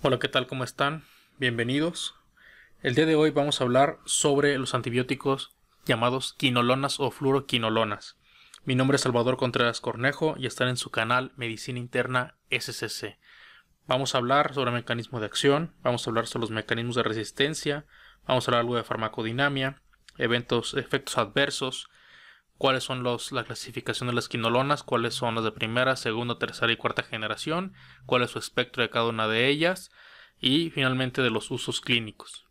Hola, ¿qué tal? ¿Cómo están? Bienvenidos. El día de hoy vamos a hablar sobre los antibióticos llamados quinolonas o fluoroquinolonas. Mi nombre es Salvador Contreras Cornejo y están en su canal Medicina Interna SCC. Vamos a hablar sobre mecanismos de acción, vamos a hablar sobre los mecanismos de resistencia, vamos a hablar algo de farmacodinamia, eventos, efectos adversos, cuáles son los, la clasificación de las quinolonas, cuáles son las de primera, segunda, tercera y cuarta generación, cuál es su espectro de cada una de ellas y finalmente de los usos clínicos.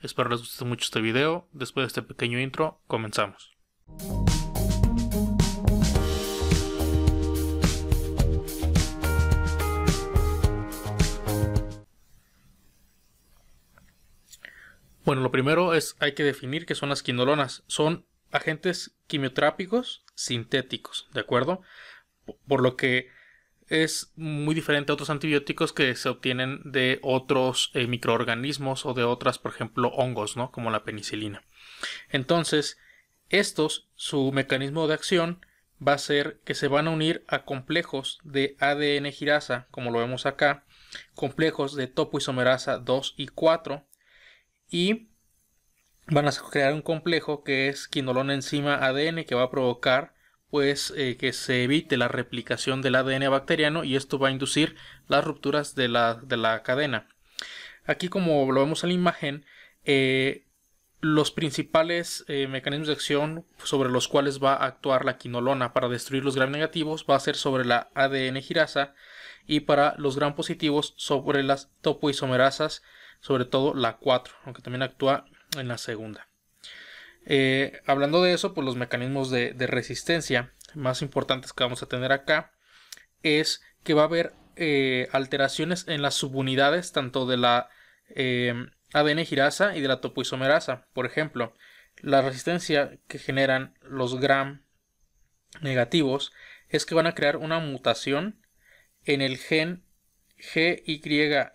Espero les guste mucho este video, después de este pequeño intro comenzamos. Bueno, lo primero es hay que definir qué son las quinolonas. Son agentes quimiotrápicos sintéticos, ¿de acuerdo? Por lo que es muy diferente a otros antibióticos que se obtienen de otros eh, microorganismos o de otras, por ejemplo, hongos, ¿no? Como la penicilina. Entonces, estos, su mecanismo de acción va a ser que se van a unir a complejos de ADN girasa, como lo vemos acá, complejos de topoisomerasa 2 y 4, y van a crear un complejo que es quinolona enzima ADN que va a provocar pues eh, que se evite la replicación del ADN bacteriano y esto va a inducir las rupturas de la, de la cadena. Aquí como lo vemos en la imagen, eh, los principales eh, mecanismos de acción sobre los cuales va a actuar la quinolona para destruir los gram negativos va a ser sobre la ADN girasa y para los gram positivos sobre las topoisomerasas, sobre todo la 4, aunque también actúa en la segunda. Eh, hablando de eso, pues los mecanismos de, resistencia más importantes que vamos a tener acá es que va a haber eh, alteraciones en las subunidades tanto de la eh, ADN girasa y de la topoisomerasa. Por ejemplo, la resistencia que generan los gram negativos es que van a crear una mutación en el gen GYRA.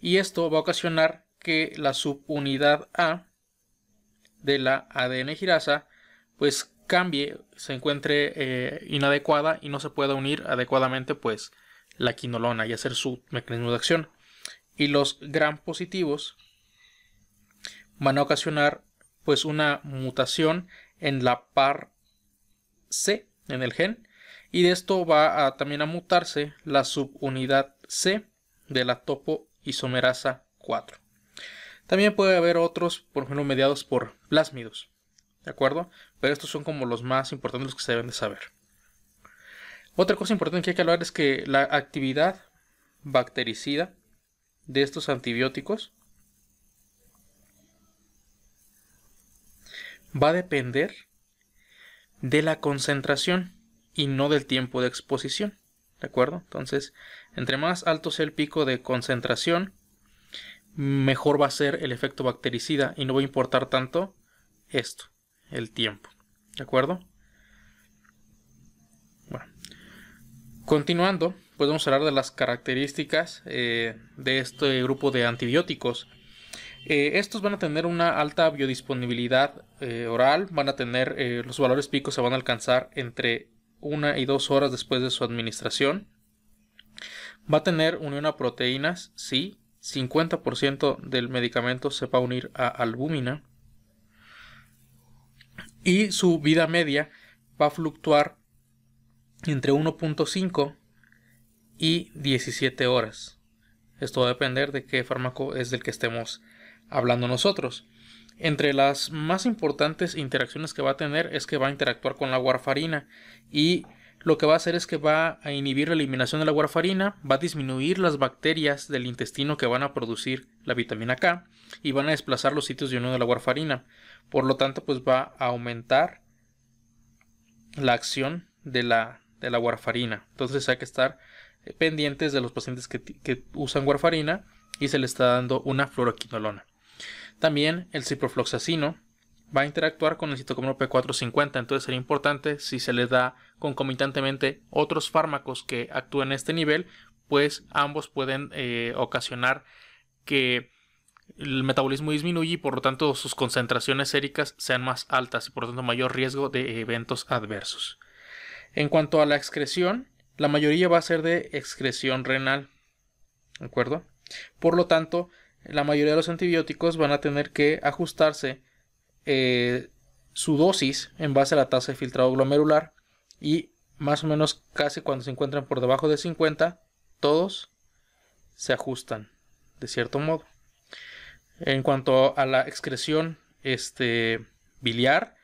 Y esto va a ocasionar que la subunidad A de la ADN girasa pues cambie, se encuentre eh, inadecuada y no se pueda unir adecuadamente pues la quinolona y hacer su mecanismo de acción. Y los gran positivos van a ocasionar pues una mutación en la par C, en el gen, y de esto va también a mutarse la subunidad C de la topoisomerasa 4. También puede haber otros, por ejemplo, mediados por plásmidos, ¿de acuerdo? Pero estos son como los más importantes los que se deben de saber. Otra cosa importante que hay que hablar es que la actividad bactericida de estos antibióticos va a depender de la concentración y no del tiempo de exposición. ¿De acuerdo? Entonces, entre más alto sea el pico de concentración, mejor va a ser el efecto bactericida y no va a importar tanto esto, el tiempo. ¿De acuerdo? Bueno. Continuando, podemos hablar de las características eh, de este grupo de antibióticos. Eh, estos van a tener una alta biodisponibilidad eh, oral, van a tener los valores picos se van a alcanzar entre una y dos horas después de su administración. Va a tener unión a proteínas, sí, 50% del medicamento se va a unir a albúmina y su vida media va a fluctuar entre 1.5 y 17 horas. Esto va a depender de qué fármaco es del que estemos hablando nosotros. Entre las más importantes interacciones que va a tener es que va a interactuar con la warfarina y lo que va a hacer es que va a inhibir la eliminación de la warfarina, va a disminuir las bacterias del intestino que van a producir la vitamina K y van a desplazar los sitios de unión de la warfarina. Por lo tanto, pues va a aumentar la acción de la, de warfarina. Entonces hay que estar pendientes de los pacientes que, que usan warfarina y se le está dando una fluoroquinolona. También el ciprofloxacino va a interactuar con el citocromo P450, entonces sería importante si se le da concomitantemente otros fármacos que actúen en este nivel, pues ambos pueden eh, ocasionar que el metabolismo disminuye y por lo tanto sus concentraciones séricas sean más altas y por lo tanto mayor riesgo de eventos adversos. En cuanto a la excreción, la mayoría va a ser de excreción renal. ¿De acuerdo? Por lo tanto, la mayoría de los antibióticos van a tener que ajustarse eh, su dosis en base a la tasa de filtrado glomerular y más o menos casi cuando se encuentran por debajo de 50, todos se ajustan de cierto modo. En cuanto a la excreción este, biliar,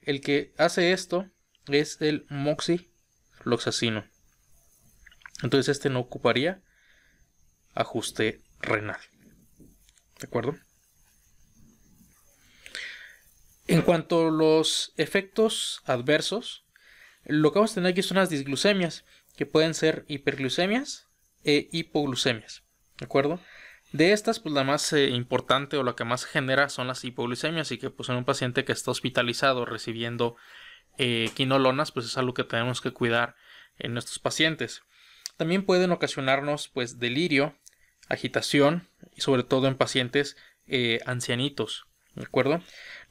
el que hace esto es el moxiloxacino Entonces este no ocuparía ajuste renal. ¿De acuerdo? En cuanto a los efectos adversos, lo que vamos a tener aquí son las disglucemias, que pueden ser hiperglucemias e hipoglucemias. ¿De acuerdo? De estas, pues la más eh, importante o la que más genera son las hipoglucemias, y que pues en un paciente que está hospitalizado recibiendo eh, quinolonas, pues es algo que tenemos que cuidar en nuestros pacientes. También pueden ocasionarnos pues delirio, agitación, y sobre todo en pacientes eh, ancianitos. ¿de acuerdo?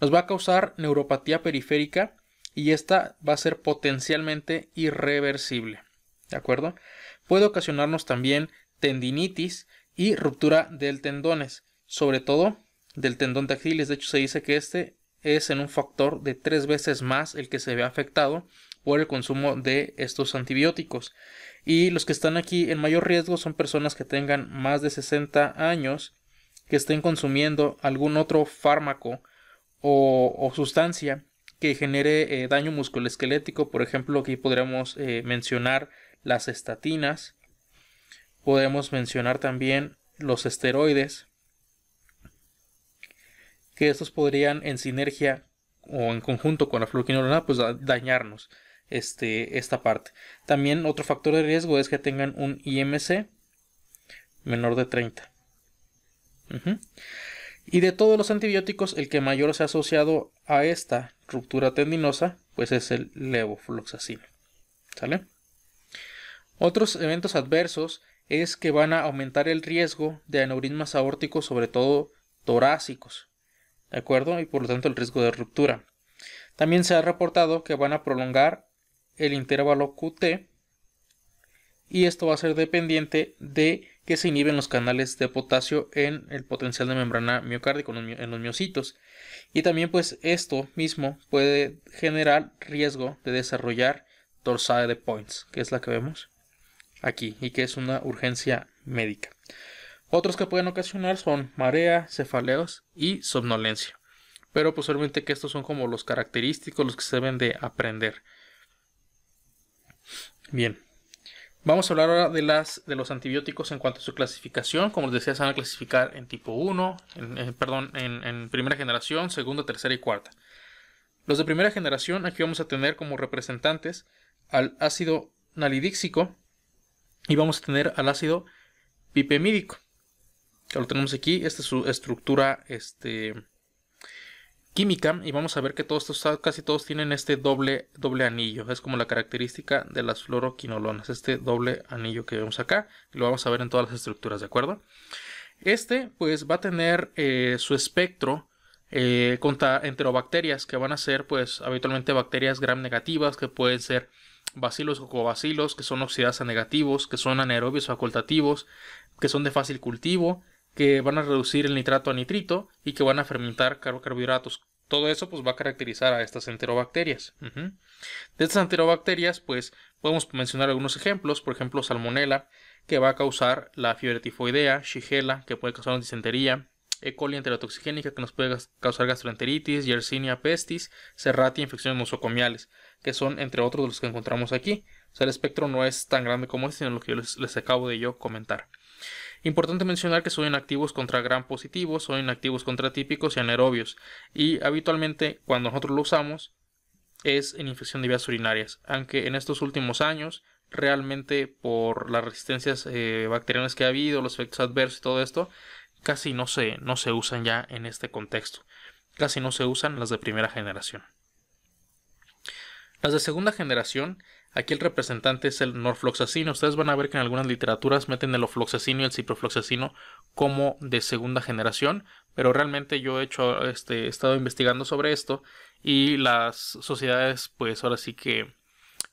Nos va a causar neuropatía periférica y esta va a ser potencialmente irreversible, ¿de acuerdo? Puede ocasionarnos también tendinitis y ruptura del tendones, sobre todo del tendón de dactilis. De hecho, se dice que este es en un factor de tres veces más el que se ve afectado por el consumo de estos antibióticos. Y los que están aquí en mayor riesgo son personas que tengan más de 60 años, que estén consumiendo algún otro fármaco o, sustancia que genere eh, daño musculoesquelético. Por ejemplo, aquí podríamos eh, mencionar las estatinas. Podemos mencionar también los esteroides. Que estos podrían en sinergia o en conjunto con la fluquinolona pues dañarnos este, esta parte. También otro factor de riesgo es que tengan un IMC menor de 30. Y de todos los antibióticos, el que mayor se ha asociado a esta ruptura tendinosa, pues es el levofloxacino. ¿Sale? Otros eventos adversos es que van a aumentar el riesgo de aneurismas aórticos, sobre todo torácicos, ¿de acuerdo? Y por lo tanto el riesgo de ruptura. También se ha reportado que van a prolongar el intervalo QT y esto va a ser dependiente de que se inhiben los canales de potasio en el potencial de membrana miocárdica en los miocitos. Y también pues esto mismo puede generar riesgo de desarrollar torsada de points, que es la que vemos aquí y que es una urgencia médica. Otros que pueden ocasionar son marea, cefaleos y somnolencia. Pero posiblemente pues, que estos son como los característicos, los que se deben de aprender. Bien. Vamos a hablar ahora de, las, de los antibióticos en cuanto a su clasificación. Como les decía, se van a clasificar en tipo 1, perdón, en, primera generación, segunda, tercera y cuarta. Los de primera generación, aquí vamos a tener como representantes al ácido nalidíxico y vamos a tener al ácido pipemídico. lo tenemos aquí, esta es su estructura este, química y vamos a ver que todos estos, casi todos tienen este doble, doble anillo. Es como la característica de las fluoroquinolonas, este doble anillo que vemos acá. lo vamos a ver en todas las estructuras, ¿de acuerdo? Este pues va a tener eh, su espectro eh, contra enterobacterias que van a ser pues habitualmente bacterias gram negativas que pueden ser bacilos o cobacilos que son oxidadas a negativos, que son anaerobios facultativos, que son de fácil cultivo, que van a reducir el nitrato a nitrito y que van a fermentar carbohidratos. Todo eso pues va a caracterizar a estas enterobacterias. De estas enterobacterias pues podemos mencionar algunos ejemplos, por ejemplo salmonella que va a causar la fiebre tifoidea, shigella que puede causar una disentería, E. coli enterotoxigénica que nos puede causar gastroenteritis, Yersinia pestis, Serratia infecciones nosocomiales, que son entre otros los que encontramos aquí. O sea, el espectro no es tan grande como este, sino lo que yo les, les acabo de yo comentar. Importante mencionar que son inactivos contra gran positivos, son inactivos contra típicos y anaerobios. Y habitualmente cuando nosotros lo usamos es en infección de vías urinarias, aunque en estos últimos años realmente por las resistencias eh, bacterianas que ha habido, los efectos adversos y todo esto, casi no se, no se usan ya en este contexto. Casi no se usan las de primera generación. Las de segunda generación Aquí el representante es el norfloxacino. Ustedes van a ver que en algunas literaturas meten el ofloxacino y el ciprofloxacino como de segunda generación, pero realmente yo he hecho, este, estado investigando sobre esto y las sociedades, pues ahora sí que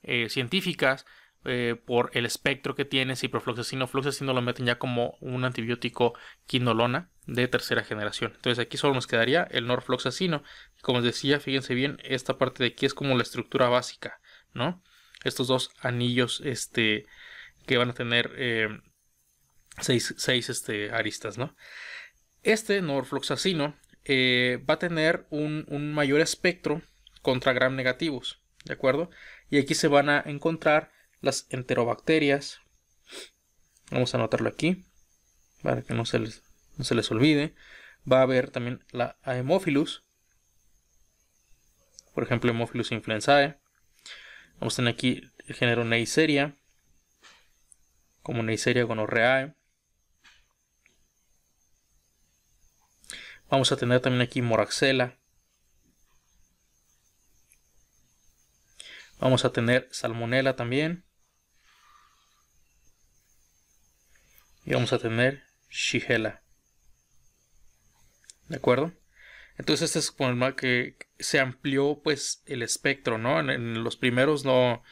eh, científicas, eh, por el espectro que tiene ciprofloxacino, floxacino lo meten ya como un antibiótico quinolona de tercera generación. Entonces aquí solo nos quedaría el norfloxacino. Como les decía, fíjense bien, esta parte de aquí es como la estructura básica, ¿no? estos dos anillos este, que van a tener eh, seis, este, aristas, ¿no? Este norfloxacino eh, va a tener un, mayor espectro contra gram negativos, ¿de acuerdo? Y aquí se van a encontrar las enterobacterias. Vamos a anotarlo aquí, para que no se les, se les olvide. Va a haber también la hemophilus por ejemplo, hemophilus influenzae. Vamos a tener aquí el género Neisseria, como Neisseria gonorreae. Vamos a tener también aquí Moraxela. Vamos a tener Salmonella también. Y vamos a tener Shigella. ¿De acuerdo? Entonces este es como el que se amplió pues el espectro, ¿no? En, los primeros no,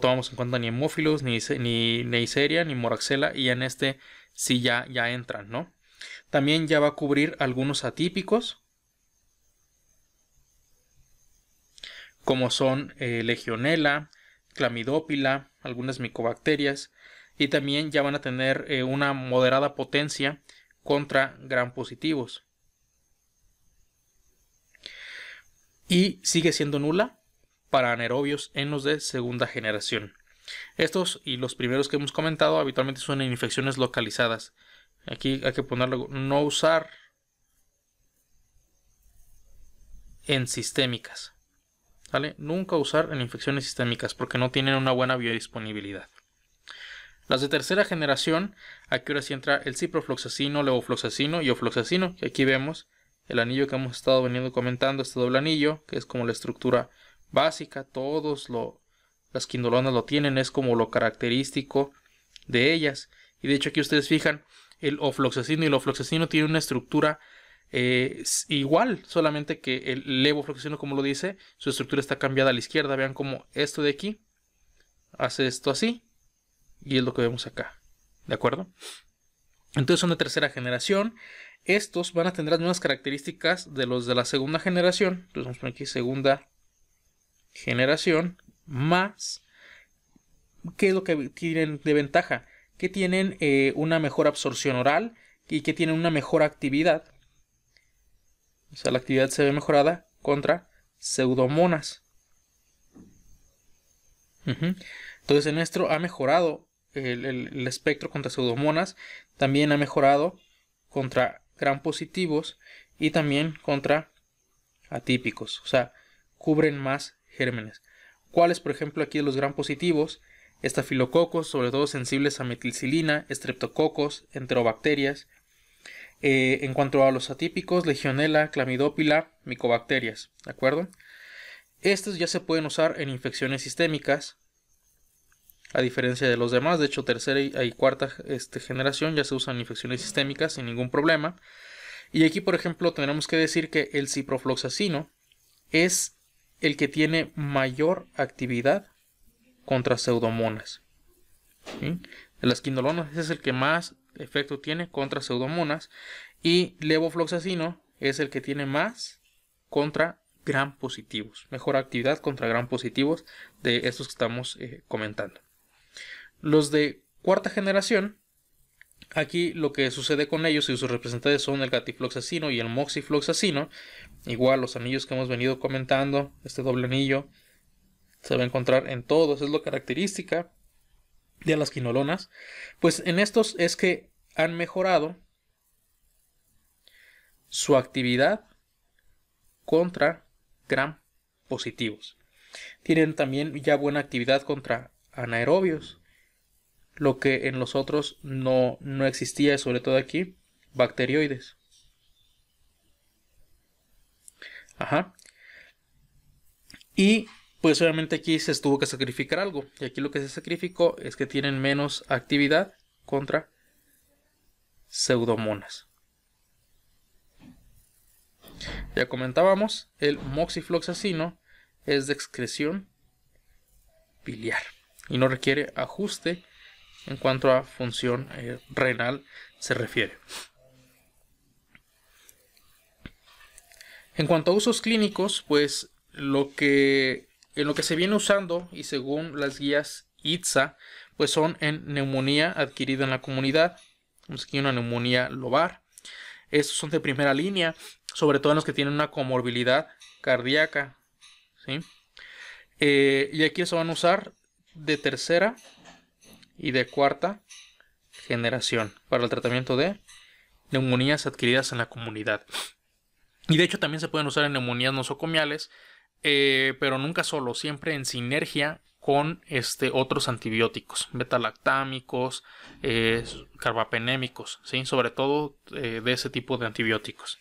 tomamos en cuenta ni hemófilos, ni, ni Neisseria, ni Moraxela, y en este sí ya, ya entran, ¿no? También ya va a cubrir algunos atípicos, como son eh, Legionella, Clamidopila, algunas micobacterias, y también ya van a tener eh, una moderada potencia contra gran positivos. y sigue siendo nula para anaerobios en los de segunda generación. Estos y los primeros que hemos comentado habitualmente son en infecciones localizadas. Aquí hay que ponerlo no usar en sistémicas. ¿Vale? Nunca usar en infecciones sistémicas porque no tienen una buena biodisponibilidad. Las de tercera generación, aquí ahora sí entra el ciprofloxacino, levofloxacino y ofloxacino, que aquí vemos el anillo que hemos estado veniendo comentando, este doble anillo, que es como la estructura básica, todos lo, las quindolonas lo tienen, es como lo característico de ellas. Y de hecho aquí ustedes fijan el ofloxacino y el ofloxacino tiene una estructura eh, igual, solamente que el levofloxacino, como lo dice, su estructura está cambiada a la izquierda. Vean como esto de aquí hace esto así y es lo que vemos acá. ¿De acuerdo? Entonces son de tercera generación. Estos van a tener las mismas características de los de la segunda generación. Entonces vamos a poner aquí segunda generación más. ¿Qué es lo que tienen de ventaja? Que tienen eh, una mejor absorción oral y que tienen una mejor actividad. O sea, la actividad se ve mejorada contra pseudomonas. Entonces, el nuestro ha mejorado el, espectro contra pseudomonas también ha mejorado contra gran positivos y también contra atípicos, o sea, cubren más gérmenes. ¿Cuáles, por ejemplo, aquí de los gran positivos? Estafilococos, sobre todo sensibles a metilcilina, estreptococos, enterobacterias. Eh, en cuanto a los atípicos, legionela, clamidópila, micobacterias, ¿de acuerdo? Estos ya se pueden usar en infecciones sistémicas, a diferencia de los demás. De hecho, tercera y, cuarta este, generación ya se usan infecciones sistémicas sin ningún problema. Y aquí, por ejemplo, tenemos que decir que el ciprofloxacino es el que tiene mayor actividad contra pseudomonas. El De las quinolonas es el que más efecto tiene contra pseudomonas y levofloxacino es el que tiene más contra gran positivos, mejor actividad contra gran positivos de estos que estamos eh, comentando. Los de cuarta generación, aquí lo que sucede con ellos y sus representantes son el gatifloxacino y el moxifloxacino. Igual los anillos que hemos venido comentando, este doble anillo se va a encontrar en todos, es la característica de las quinolonas. Pues en estos es que han mejorado su actividad contra gram positivos. Tienen también ya buena actividad contra anaerobios lo que en los otros no, existía, sobre todo aquí, bacterioides. Ajá. Y pues obviamente aquí se tuvo que sacrificar algo. Y aquí lo que se sacrificó es que tienen menos actividad contra pseudomonas. Ya comentábamos, el moxifloxacino es de excreción biliar y no requiere ajuste en cuanto a función eh, renal se refiere. En cuanto a usos clínicos, pues lo que en lo que se viene usando y según las guías ITSA, pues son en neumonía adquirida en la comunidad, vamos aquí una neumonía lobar. Estos son de primera línea, sobre todo en los que tienen una comorbilidad cardíaca, ¿sí? Eh, y aquí se van a usar de tercera y de cuarta generación para el tratamiento de neumonías adquiridas en la comunidad. Y de hecho también se pueden usar en neumonías nosocomiales, eh, pero nunca solo, siempre en sinergia con este, otros antibióticos, betalactámicos, eh, carbapenémicos, ¿sí? sobre todo eh, de ese tipo de antibióticos.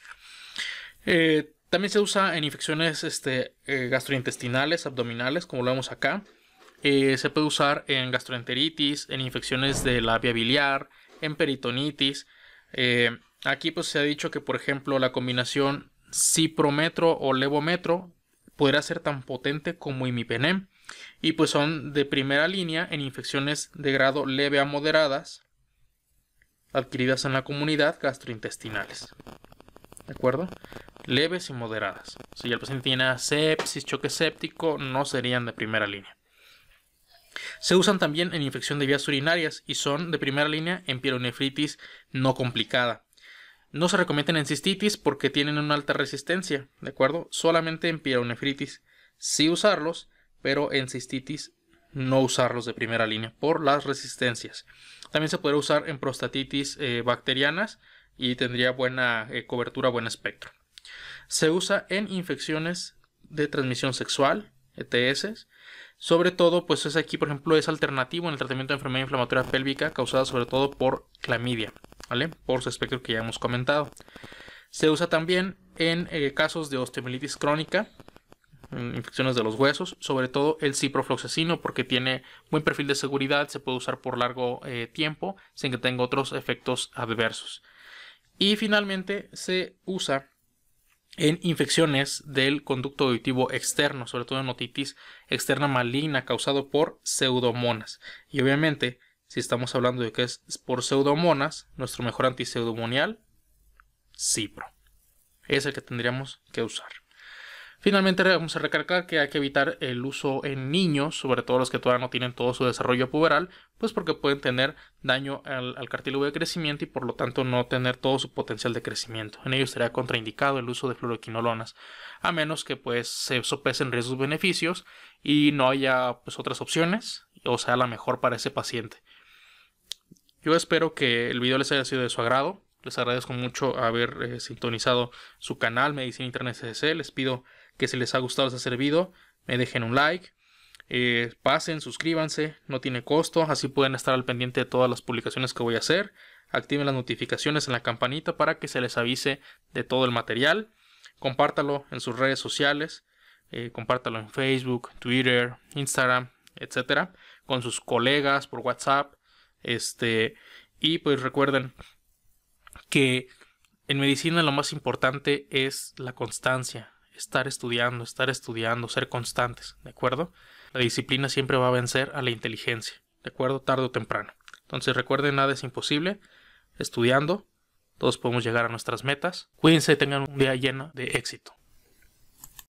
también se usa en infecciones este, gastrointestinales, abdominales, como lo vemos acá, eh, se puede usar en gastroenteritis, en infecciones de la vía biliar, en peritonitis. Eh, aquí pues se ha dicho que por ejemplo la combinación ciprometro o levometro podría ser tan potente como imipenem y pues son de primera línea en infecciones de grado leve a moderadas adquiridas en la comunidad gastrointestinales. ¿De acuerdo? Leves y moderadas. Si el paciente tiene sepsis, choque séptico, no serían de primera línea. Se usan también en infección de vías urinarias y son de primera línea en pielonefritis no complicada. No se recomiendan en cistitis porque tienen una alta resistencia, ¿de acuerdo? Solamente en pielonefritis sí usarlos, pero en cistitis no usarlos de primera línea por las resistencias. También se puede usar en prostatitis eh, bacterianas y tendría buena eh, cobertura, buen espectro. Se usa en infecciones de transmisión sexual, ETS, sobre todo, pues es aquí, por ejemplo, es alternativo en el tratamiento de enfermedad inflamatoria pélvica causada sobre todo por clamidia, ¿vale? Por su espectro que ya hemos comentado. Se usa también en eh, casos de osteomielitis crónica, infecciones de los huesos, sobre todo el ciprofloxacino porque tiene buen perfil de seguridad, se puede usar por largo eh, tiempo sin que tenga otros efectos adversos. Y finalmente se usa en infecciones del conducto auditivo externo, sobre todo en otitis externa maligna causado por pseudomonas. Y obviamente, si estamos hablando de que es por pseudomonas, nuestro mejor antiseudomonial, cipro. Es el que tendríamos que usar. Finalmente vamos a recalcar que hay que evitar el uso en niños, sobre todo los que todavía no tienen todo su desarrollo puberal, pues porque pueden tener daño al, cartílago de crecimiento y por lo tanto no tener todo su potencial de crecimiento. En ello estaría contraindicado el uso de fluoroquinolonas, a menos que pues se sopesen riesgos beneficios y no haya pues otras opciones, o sea la mejor para ese paciente. Yo espero que el video les haya sido de su agrado. Les agradezco mucho haber eh, sintonizado su canal Medicina Internet CDC. Les pido que si les ha gustado, les ha servido, me dejen un like. Eh, pasen, suscríbanse, no tiene costo, así pueden estar al pendiente de todas las publicaciones que voy a hacer. Activen las notificaciones en la campanita para que se les avise de todo el material. Compártalo en sus redes sociales, eh, compártalo en Facebook, Twitter, Instagram, etcétera, con sus colegas por WhatsApp. Este, y pues recuerden que en medicina lo más importante es la constancia, estar estudiando, estar estudiando, ser constantes, ¿de acuerdo? La disciplina siempre va a vencer a la inteligencia, ¿de acuerdo? Tarde o temprano. Entonces recuerden, nada es imposible, estudiando, todos podemos llegar a nuestras metas. Cuídense, y tengan un día lleno de éxito.